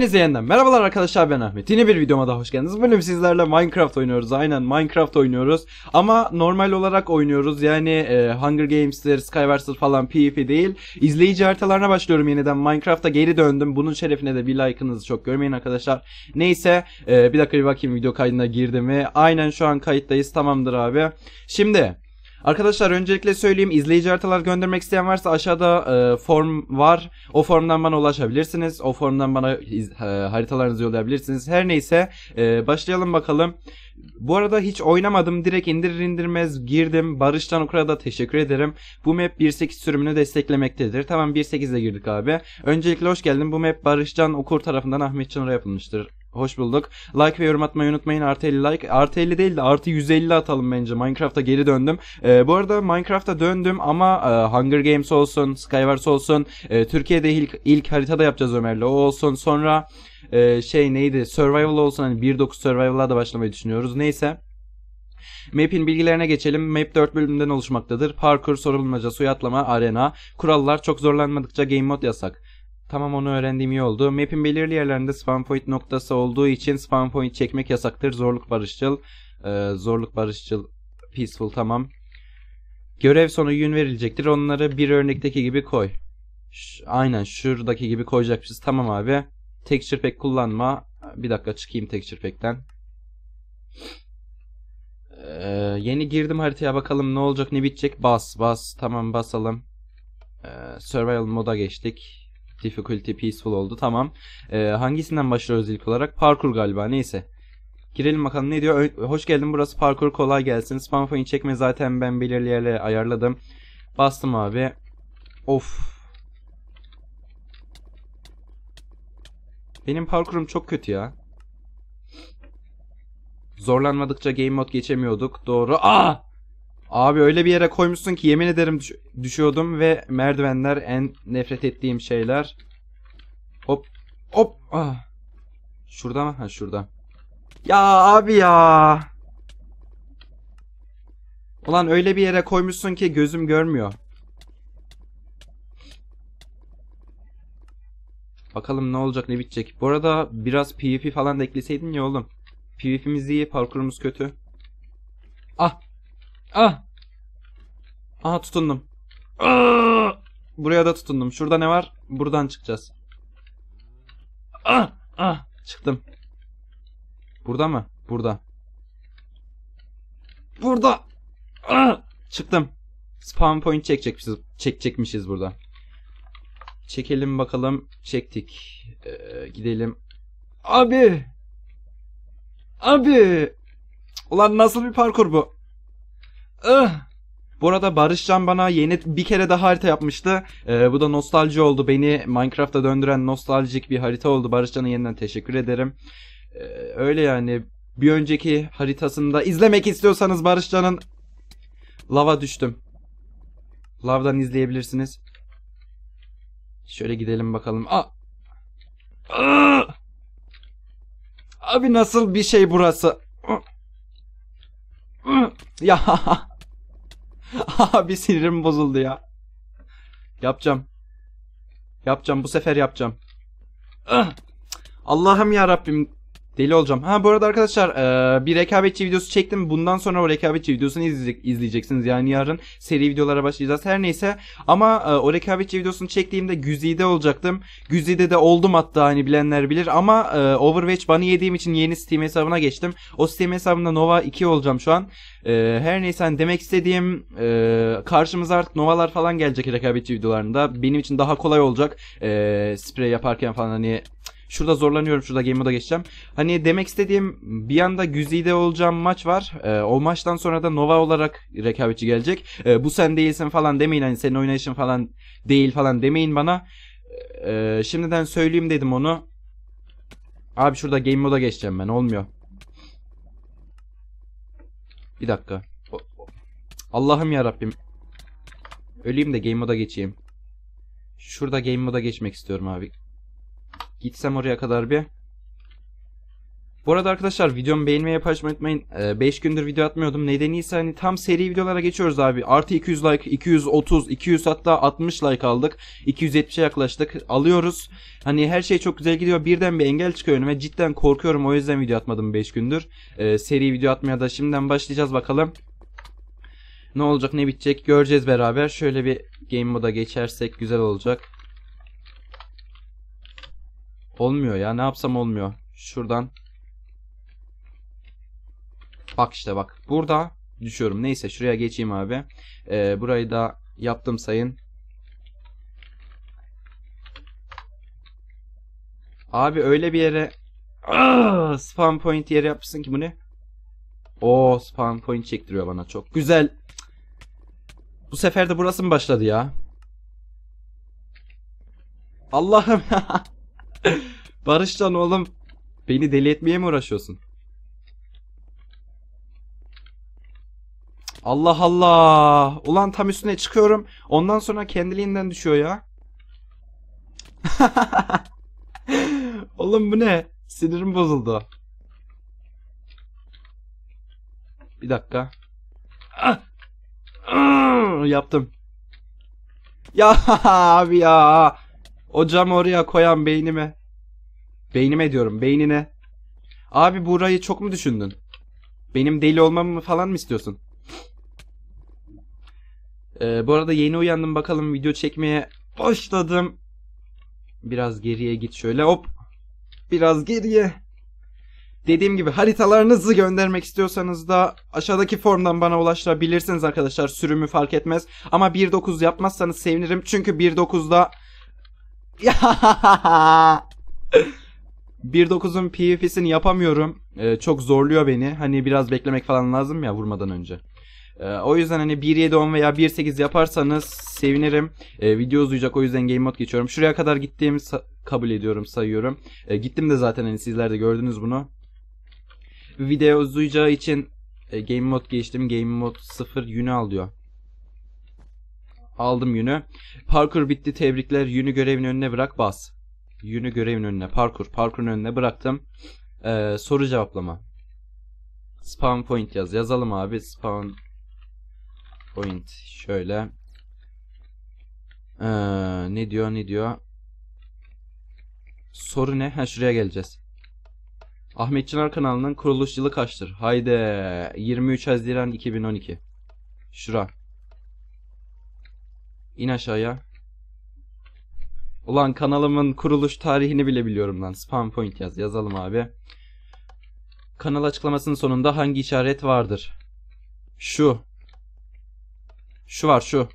Hepinize yeniden merhabalar arkadaşlar ben Ahmet. Yeni bir videoma da hoş geldiniz. Bugün sizlerle Minecraft oynuyoruz. Aynen Minecraft oynuyoruz. Ama normal olarak oynuyoruz. Yani e, Hunger Games'tir, Skywars'tır falan PvP değil. İzleyici haritalarına başlıyorum yeniden. Minecraft'a geri döndüm. Bunun şerefine de bir like'ınızı çok görmeyin arkadaşlar. Neyse e, bir dakika bir bakayım video kaydına girdi mi. Aynen şu an kayıttayız. Tamamdır abi. Şimdi... Arkadaşlar öncelikle söyleyeyim izleyici haritalar göndermek isteyen varsa aşağıda e, form var. O formdan bana ulaşabilirsiniz. O formdan bana iz, e, haritalarınızı yollayabilirsiniz. Her neyse e, başlayalım bakalım. Bu arada hiç oynamadım. Direkt indirir indirmez girdim. Barış'tan Ukra'da teşekkür ederim. Bu map 1.8 sürümünü desteklemektedir. Tamam 1.8 ile girdik abi. Öncelikle hoş geldin. Bu map Barış'tan Okur tarafından Ahmet Ahmetcan'a yapılmıştır. Hoş bulduk. Like ve yorum atmayı unutmayın. Artı 50 like. Artı 50 değil de artı 150 atalım bence. Minecraft'a geri döndüm. E, bu arada Minecraft'a döndüm ama e, Hunger Games olsun, Skywars olsun. E, Türkiye'de ilk, ilk haritada yapacağız Ömer'le. O olsun. Sonra e, şey neydi? Survival olsun. Hani 1.9 Survival'a da başlamayı düşünüyoruz. Neyse. Map'in bilgilerine geçelim. Map 4 bölümden oluşmaktadır. Parkur, sorulmaca, suya atlama, arena. Kurallar çok zorlanmadıkça game mod yasak. Tamam onu öğrendiğim iyi oldu. Map'in belirli yerlerinde spawn point noktası olduğu için spawn point çekmek yasaktır. Zorluk barışçıl. Ee, zorluk barışçıl. Peaceful tamam. Görev sonu yün verilecektir. Onları bir örnekteki gibi koy. Ş Aynen şuradaki gibi koyacakmışız. Tamam abi. Tek pack kullanma. Bir dakika çıkayım tek pack'ten. Ee, yeni girdim haritaya bakalım ne olacak ne bitecek. Bas bas tamam basalım. Ee, survival moda geçtik. Difficulty peaceful oldu. Tamam. Ee, hangisinden başlıyoruz ilk olarak? Parkur galiba neyse. Girelim bakalım ne diyor. Ö Hoş geldin burası parkur kolay gelsin. Spam point çekme zaten ben belirli yerlere ayarladım. Bastım abi. Of. Benim parkurum çok kötü ya. Zorlanmadıkça game mod geçemiyorduk. Doğru. Aa! Ah! Abi öyle bir yere koymuşsun ki yemin ederim düş düşüyordum ve merdivenler en nefret ettiğim şeyler. Hop hop. Ah. Şurada mı? Ha şurada. Ya abi ya. Ulan öyle bir yere koymuşsun ki gözüm görmüyor. Bakalım ne olacak ne bitecek. Bu arada biraz PvP falan da ekleseydin ya oğlum. PvP'miz iyi parkurumuz kötü. Ah Ah. Aha tutundum. Aa! Ah. Buraya da tutundum. Şurada ne var? Buradan çıkacağız. Ah. Ah. Çıktım. Burada mı? Burada. Burada. Ah. Çıktım. Spawn point çekecekmişiz. Çekecekmişiz burada. Çekelim bakalım. Çektik. Ee, gidelim. Abi. Abi. Ulan nasıl bir parkur bu? Ah! Bu arada Barışcan bana yeni bir kere daha harita yapmıştı. Ee, bu da nostalji oldu. Beni Minecraft'a döndüren nostaljik bir harita oldu. Barışcan'a yeniden teşekkür ederim. Ee, öyle yani. Bir önceki haritasında izlemek istiyorsanız Barışcan'ın lava düştüm. Lavdan izleyebilirsiniz. Şöyle gidelim bakalım. Aa! Aa! Abi nasıl bir şey burası? Ya Abi sinirim bozuldu ya. Yapacağım. Yapacağım bu sefer yapacağım. Allah'ım ya Rabbim Deli olacağım. Ha bu arada arkadaşlar e, bir rekabetçi videosu çektim. Bundan sonra o rekabetçi videosunu izleyecek, izleyeceksiniz. Yani yarın seri videolara başlayacağız. Her neyse ama e, o rekabetçi videosunu çektiğimde Güzide olacaktım. Güzide de oldum hatta hani bilenler bilir. Ama e, Overwatch banı yediğim için yeni Steam hesabına geçtim. O Steam hesabında Nova 2 olacağım şu an. her neyse hani demek istediğim e, karşımıza artık Nova'lar falan gelecek rekabetçi videolarında. Benim için daha kolay olacak. E, yaparken falan hani Şurada zorlanıyorum. Şurada game moda geçeceğim. Hani demek istediğim bir anda güzide olacağım maç var. E, o maçtan sonra da Nova olarak rekabetçi gelecek. E, bu sen değilsin falan demeyin. Hani senin oynayışın falan değil falan demeyin bana. E, şimdiden söyleyeyim dedim onu. Abi şurada game moda geçeceğim ben. Olmuyor. Bir dakika. Allah'ım ya Rabbim. Öleyim de game moda geçeyim. Şurada game moda geçmek istiyorum abi. Gitsem oraya kadar bir. Bu arada arkadaşlar videomu beğenmeyi paylaşmayı unutmayın. 5 ee, gündür video atmıyordum. Nedeni ise hani tam seri videolara geçiyoruz abi. Artı 200 like, 230, 200 hatta 60 like aldık. 270'e yaklaştık. Alıyoruz. Hani her şey çok güzel gidiyor. Birden bir engel çıkıyor önüme. Cidden korkuyorum. O yüzden video atmadım 5 gündür. Ee, seri video atmaya da şimdiden başlayacağız bakalım. Ne olacak ne bitecek göreceğiz beraber. Şöyle bir game moda geçersek güzel olacak. Olmuyor ya ne yapsam olmuyor. Şuradan. Bak işte bak. Burada düşüyorum. Neyse şuraya geçeyim abi. Ee, burayı da yaptım sayın. Abi öyle bir yere Aa, ah, spam point yeri yapmışsın ki bu ne? O spawn point çektiriyor bana çok. Güzel. Bu sefer de burası mı başladı ya? Allah'ım Barışcan oğlum. Beni deli etmeye mi uğraşıyorsun? Allah Allah. Ulan tam üstüne çıkıyorum. Ondan sonra kendiliğinden düşüyor ya. Oğlum bu ne? Sinirim bozuldu. Bir dakika. Yaptım. Ya abi ya. O camı oraya koyan beynime. Beynime diyorum beynine. Abi burayı çok mu düşündün? Benim deli olmamı falan mı istiyorsun? Ee, bu arada yeni uyandım bakalım video çekmeye başladım. Biraz geriye git şöyle hop. Biraz geriye. Dediğim gibi haritalarınızı göndermek istiyorsanız da aşağıdaki formdan bana ulaştırabilirsiniz arkadaşlar. Sürümü fark etmez. Ama 1.9 yapmazsanız sevinirim. Çünkü 1.9'da 1.9'un PvP'sini yapamıyorum. Ee, çok zorluyor beni. Hani biraz beklemek falan lazım ya vurmadan önce. Ee, o yüzden hani 1.7.10 veya 1.8 yaparsanız sevinirim. Ee, video uzayacak o yüzden game mod geçiyorum. Şuraya kadar gittiğimi kabul ediyorum sayıyorum. Ee, gittim de zaten hani sizler de gördünüz bunu. Video uzayacağı için e, game mod geçtim. Game mod 0 yünü al diyor. Aldım yünü. Parkur bitti tebrikler. Yünü görevin önüne bırak bas. Yünü görevin önüne. Parkur. Parkurun önüne bıraktım. Ee, soru cevaplama. Spawn point yaz. Yazalım abi. Spawn point. Şöyle. Ee, ne diyor ne diyor. Soru ne? Ha şuraya geleceğiz. Ahmet Çınar kanalının kuruluş yılı kaçtır? Haydi 23 Haziran 2012. Şura. İn aşağıya. Ulan kanalımın kuruluş tarihini bile biliyorum lan. Spam point yaz. Yazalım abi. Kanal açıklamasının sonunda hangi işaret vardır? Şu. Şu var şu.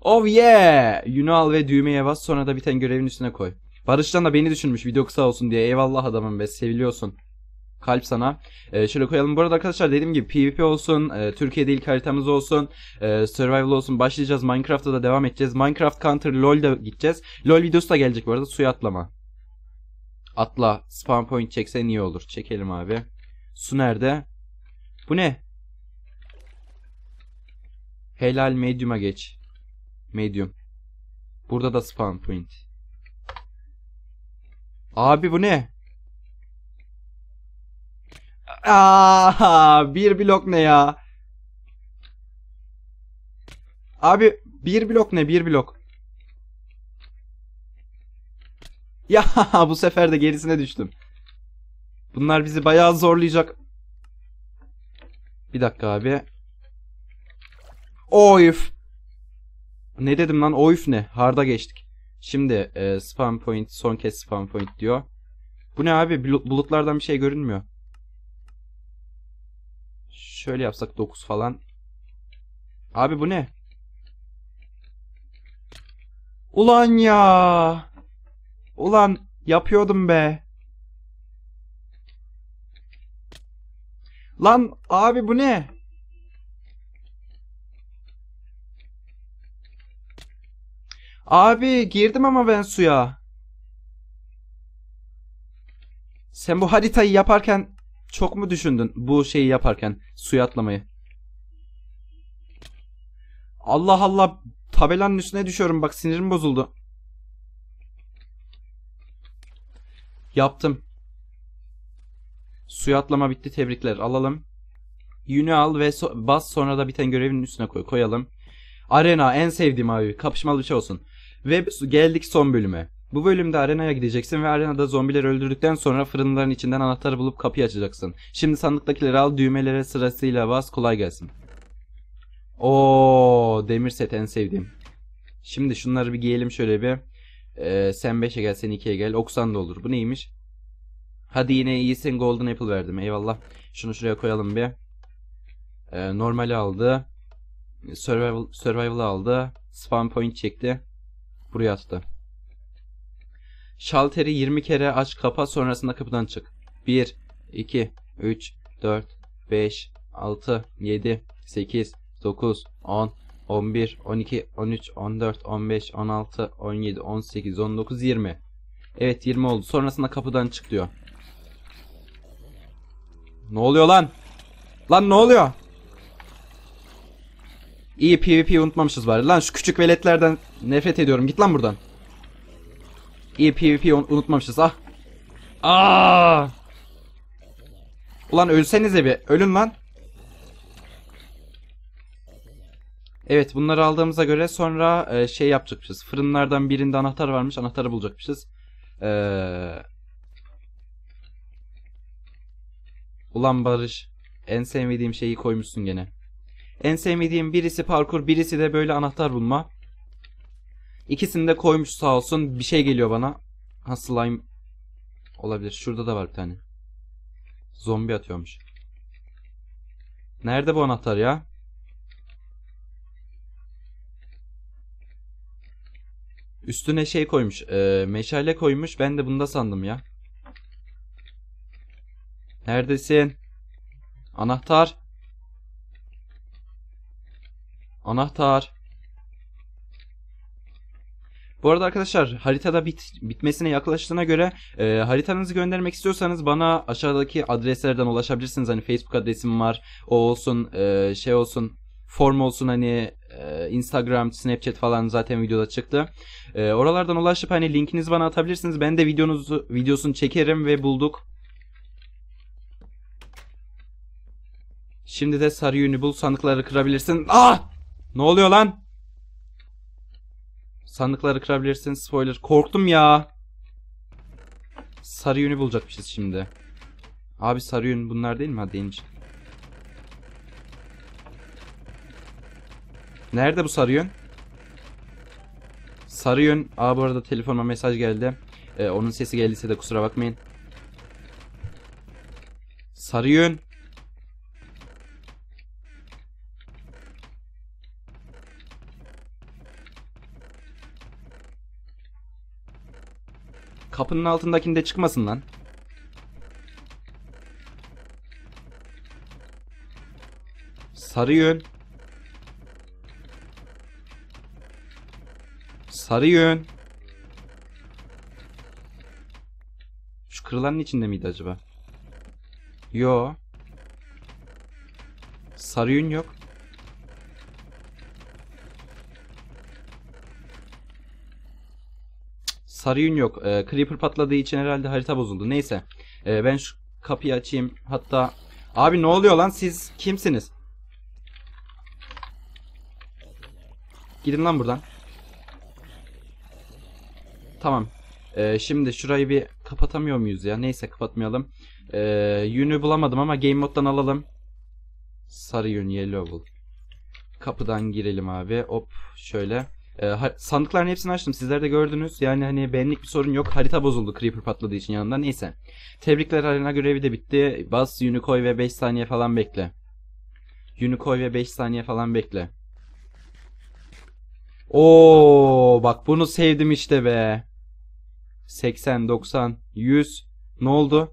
Oh yeah! Yunu al ve düğmeye bas sonra da biten görevin üstüne koy. Barış'tan da beni düşünmüş video kısa olsun diye. Eyvallah adamım be seviliyorsun. Kalp sana. Ee, şöyle koyalım. Bu arada arkadaşlar dediğim gibi PvP olsun, e, Türkiye'de ilk haritamız olsun, e, Survival olsun başlayacağız. Minecraft'ta da devam edeceğiz. Minecraft, Counter, LoL'da gideceğiz. LoL videosu da gelecek bu arada. Suya atlama. Atla. Spawn point çeksen iyi olur. Çekelim abi. Su nerede? Bu ne? Helal medium'a geç. Medium. Burada da spawn point. Abi bu ne? Aa, bir blok ne ya? Abi bir blok ne bir blok. Ya bu sefer de gerisine düştüm. Bunlar bizi bayağı zorlayacak. Bir dakika abi. Oyf. Ne dedim lan oyf ne? Harda geçtik. Şimdi e, spam point son kez spam point diyor. Bu ne abi? bulutlardan bir şey görünmüyor. Şöyle yapsak 9 falan. Abi bu ne? Ulan ya. Ulan yapıyordum be. Lan abi bu ne? Abi girdim ama ben suya. Sen bu haritayı yaparken çok mu düşündün bu şeyi yaparken suya atlamayı? Allah Allah tabelanın üstüne düşüyorum bak sinirim bozuldu. Yaptım. Suya atlama bitti tebrikler alalım. Yünü al ve so bas sonra da biten görevin üstüne koy koyalım. Arena en sevdiğim abi kapışmalı bir şey olsun. Ve geldik son bölüme. Bu bölümde arenaya gideceksin ve arenada zombileri öldürdükten sonra fırınların içinden anahtarı bulup kapıyı açacaksın. Şimdi sandıktakileri al düğmelere sırasıyla bas kolay gelsin. Oo demir set en sevdiğim. Şimdi şunları bir giyelim şöyle bir. Ee, sen 5'e gel sen 2'ye gel. Oksan da olur. Bu neymiş? Hadi yine iyisin golden apple verdim. Eyvallah. Şunu şuraya koyalım bir. Ee, normali aldı. Survival, survival aldı. Spawn point çekti. Buraya attı. Şalteri 20 kere aç kapa sonrasında kapıdan çık. 1, 2, 3, 4, 5, 6, 7, 8, 9, 10, 11, 12, 13, 14, 15, 16, 17, 18, 19, 20. Evet 20 oldu. Sonrasında kapıdan çık diyor. Ne oluyor lan? Lan ne oluyor? İyi PvP unutmamışız bari. Lan şu küçük veletlerden nefret ediyorum. Git lan buradan. İyi PvP unutmamışız ah. Aa! Ulan ölsenize bir. Ölün lan. Evet bunları aldığımıza göre sonra e, şey yapacakmışız. Fırınlardan birinde anahtar varmış. Anahtarı bulacakmışız. Ee... Ulan Barış. En sevmediğim şeyi koymuşsun gene. En sevmediğim birisi parkur birisi de böyle anahtar bulma. İkisini de koymuş sağ olsun. Bir şey geliyor bana. Ha slime olabilir. Şurada da var bir tane. Zombi atıyormuş. Nerede bu anahtar ya? Üstüne şey koymuş. E, meşale koymuş. Ben de bunu da sandım ya. Neredesin? Anahtar. Anahtar. Bu arada arkadaşlar haritada bit, bitmesine yaklaştığına göre e, haritanızı göndermek istiyorsanız bana aşağıdaki adreslerden ulaşabilirsiniz. Hani Facebook adresim var. O olsun e, şey olsun form olsun hani e, Instagram, Snapchat falan zaten videoda çıktı. E, oralardan ulaşıp hani linkinizi bana atabilirsiniz. Ben de videonuzu videosunu çekerim ve bulduk. Şimdi de sarı yünü bul sandıkları kırabilirsin. Ah! Ne oluyor lan? Sandıkları kırabilirsiniz. Spoiler. Korktum ya. Sarı yünü bulacakmışız şimdi. Abi sarı yün bunlar değil mi? Hadi inç. Nerede bu sarı yün? Sarı yün. Aa bu arada telefonuma mesaj geldi. Ee, onun sesi geldiyse de kusura bakmayın. Sarı yün. Kapının altındakinde çıkmasın lan. Sarı yön. Sarı yön. Şu kırılanın içinde miydi acaba? Yo. Sarı yön yok. sarı yün yok. E, creeper patladığı için herhalde harita bozuldu. Neyse. E, ben şu kapıyı açayım. Hatta abi ne oluyor lan siz kimsiniz? Gidin lan buradan. Tamam. Ee, şimdi şurayı bir kapatamıyor muyuz ya? Neyse kapatmayalım. Ee, yünü bulamadım ama game moddan alalım. Sarı yün yellow bul. Kapıdan girelim abi. Hop şöyle. Ee, sandıkların hepsini açtım. Sizler de gördünüz. Yani hani benlik bir sorun yok. Harita bozuldu Creeper patladığı için yanında. Neyse. Tebrikler arena görevi de bitti. Bas Unicoy ve 5 saniye falan bekle. Unicoy ve 5 saniye falan bekle. Oo bak bunu sevdim işte be. 80, 90, 100. Ne oldu?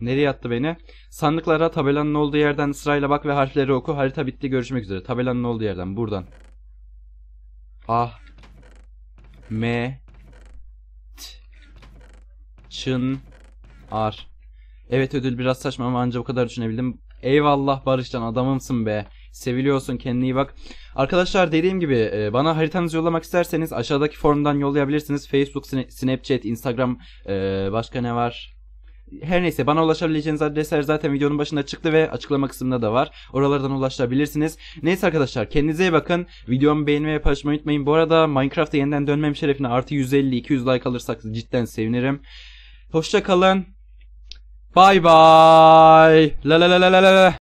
Nereye attı beni? Sandıklara tabelanın olduğu yerden sırayla bak ve harfleri oku. Harita bitti. Görüşmek üzere. Tabelanın olduğu yerden. Buradan. A M T Çın Ar Evet ödül biraz saçma ama anca bu kadar düşünebildim. Eyvallah Barışcan adamımsın be. Seviliyorsun kendine iyi bak. Arkadaşlar dediğim gibi e, bana haritanızı yollamak isterseniz aşağıdaki formdan yollayabilirsiniz. Facebook, Snapchat, Instagram e, başka ne var? Her neyse bana ulaşabileceğiniz adresler zaten videonun başında çıktı ve açıklama kısmında da var. Oralardan ulaşabilirsiniz. Neyse arkadaşlar kendinize iyi bakın. Videomu beğenmeyi paylaşmayı unutmayın. Bu arada Minecraft'a yeniden dönmem şerefine artı 150-200 like alırsak cidden sevinirim. Hoşça kalın. Bye bye. La la la la la la.